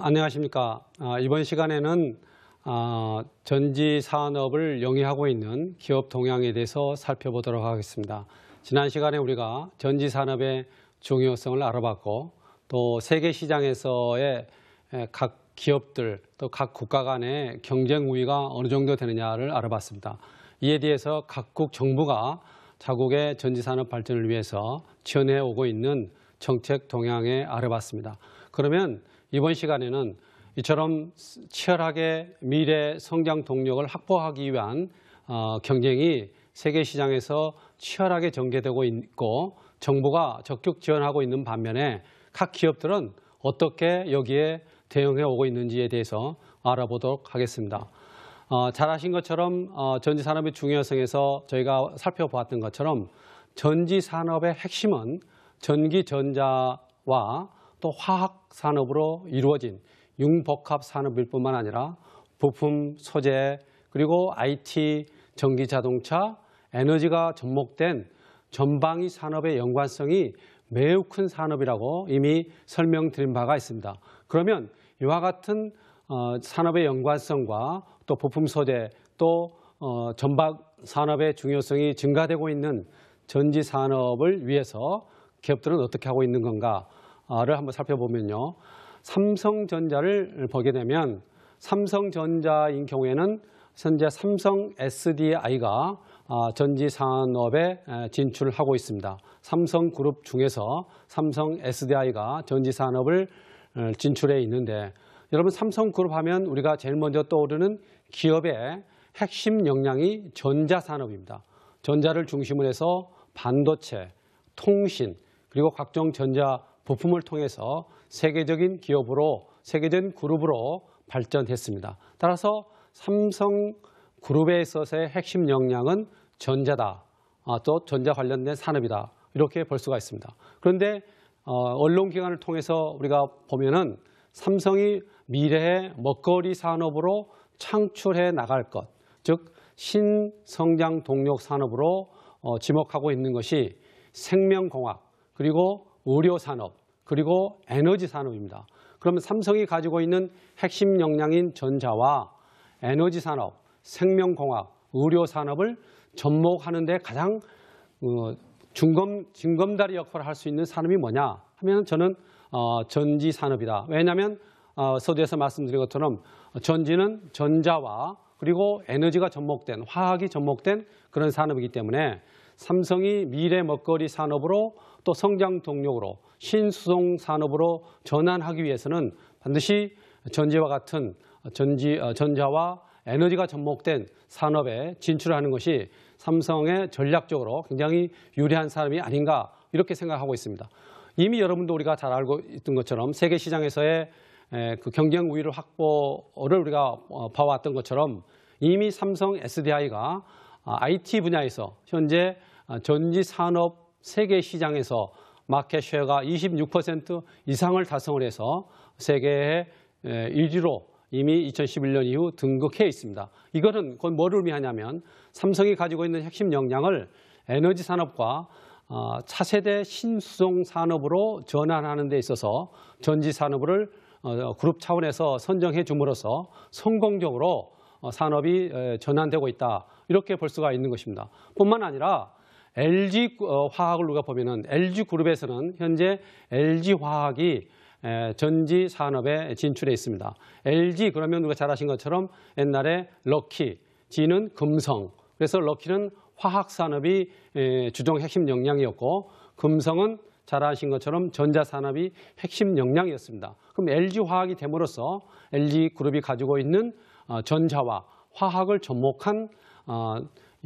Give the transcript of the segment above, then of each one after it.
안녕하십니까. 아, 이번 시간에는 아, 전지 산업을 영위하고 있는 기업 동향에 대해서 살펴보도록 하겠습니다. 지난 시간에 우리가 전지 산업의 중요성을 알아봤고 또 세계 시장에서의 각 기업들 또 각 국가 간의 경쟁 우위가 어느 정도 되느냐를 알아봤습니다. 이에 대해서 각국 정부가 자국의 전지산업 발전을 위해서 지원해 오고 있는 정책 동향에 알아봤습니다. 그러면 이번 시간에는 이처럼 치열하게 미래 성장 동력을 확보하기 위한 어, 경쟁이 세계 시장에서 치열하게 전개되고 있고 정부가 적극 지원하고 있는 반면에 각 기업들은 어떻게 여기에 대응해 오고 있는지에 대해서 알아보도록 하겠습니다. 어, 잘 아신 것처럼 어, 전지산업의 중요성에서 저희가 살펴보았던 것처럼 전지산업의 핵심은 전기전자와 또 화학 산업으로 이루어진 융복합 산업일 뿐만 아니라 부품, 소재, 그리고 IT, 전기 자동차, 에너지가 접목된 전방위 산업의 연관성이 매우 큰 산업이라고 이미 설명드린 바가 있습니다. 그러면 이와 같은 어, 산업의 연관성과 또 부품 소재 또 어, 전방 산업의 중요성이 증가되고 있는 전지 산업을 위해서 기업들은 어떻게 하고 있는 건가 를 한번 살펴보면요. 삼성전자를 보게 되면 삼성전자인 경우에는 현재 삼성 SDI가 아, 전지 산업에 진출하고 있습니다. 삼성그룹 중에서 삼성 SDI가 전지 산업을 어, 진출해 있는데 여러분 삼성그룹 하면 우리가 제일 먼저 떠오르는 기업의 핵심 역량이 전자산업입니다. 전자를 중심으로 해서 반도체, 통신, 그리고 각종 전자 부품을 통해서 세계적인 기업으로 세계적인 그룹으로 발전했습니다. 따라서 삼성 그룹에 있어서의 핵심 역량은 전자다. 아, 또 전자 관련된 산업이다. 이렇게 볼 수가 있습니다. 그런데 어, 언론기관을 통해서 우리가 보면은 삼성이 미래의 먹거리 산업으로 창출해 나갈 것, 즉 신성장 동력 산업으로 어, 지목하고 있는 것이 생명공학 그리고 의료산업, 그리고 에너지 산업입니다. 그러면 삼성이 가지고 있는 핵심 역량인 전자와 에너지 산업, 생명공학, 의료 산업을 접목하는 데 가장 어, 중검, 징검다리 역할을 할 수 있는 산업이 뭐냐 하면 저는 어, 전지 산업이다. 왜냐하면 어, 서두에서 말씀드린 것처럼 전지는 전자와 그리고 에너지가 접목된, 화학이 접목된 그런 산업이기 때문에 삼성이 미래 먹거리 산업으로 또 성장 동력으로 신수송 산업으로 전환하기 위해서는 반드시 전지와 같은 전지, 어, 전자와 에너지가 접목된 산업에 진출하는 것이 삼성의 전략적으로 굉장히 유리한 산업이 아닌가 이렇게 생각하고 있습니다. 이미 여러분도 우리가 잘 알고 있던 것처럼 세계 시장에서의 그 경쟁 우위를 확보를 우리가 어, 봐왔던 것처럼 이미 삼성 SDI가 IT 아, 분야에서 현재 아, 전지 산업 세계 시장에서 마켓 쉐어가 26% 이상을 달성을 해서 세계의 1위로 이미 2011년 이후 등극해 있습니다. 이거는 곧 뭐를 의미하냐면 삼성이 가지고 있는 핵심 역량을 에너지 산업과 아, 차세대 신수송 산업으로 전환하는 데 있어서 전지 산업을 어, 그룹 차원에서 선정해 줌으로써 성공적으로 어, 산업이 전환되고 있다. 이렇게 볼 수가 있는 것입니다. 뿐만 아니라 LG 어, 화학을 우리가 보면은 LG 그룹에서는 현재 LG 화학이 전지 산업에 진출해 있습니다. LG 그러면 우리가잘 아신 것처럼 옛날에 럭키, G는 금성. 그래서 럭키는 화학 산업이 주종 핵심 역량이었고 금성은 잘 아신 것처럼 전자산업이 핵심 역량이었습니다. 그럼 LG화학이 됨으로써 LG그룹이 가지고 있는 어, 전자와 화학을 접목한 어,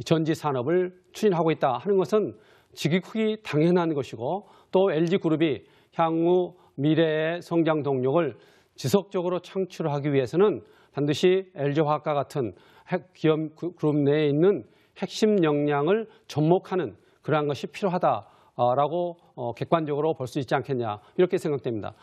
전지 산업을 추진하고 있다 하는 것은 지극히 당연한 것이고 또 LG그룹이 향후 미래의 성장 동력을 지속적으로 창출하기 위해서는 반드시 LG화학과 같은 기업 그, 그룹 내에 있는 핵심 역량을 접목하는 그러한 것이 필요하다라고 어, 객관적으로 볼 수 있지 않겠냐 이렇게 생각됩니다.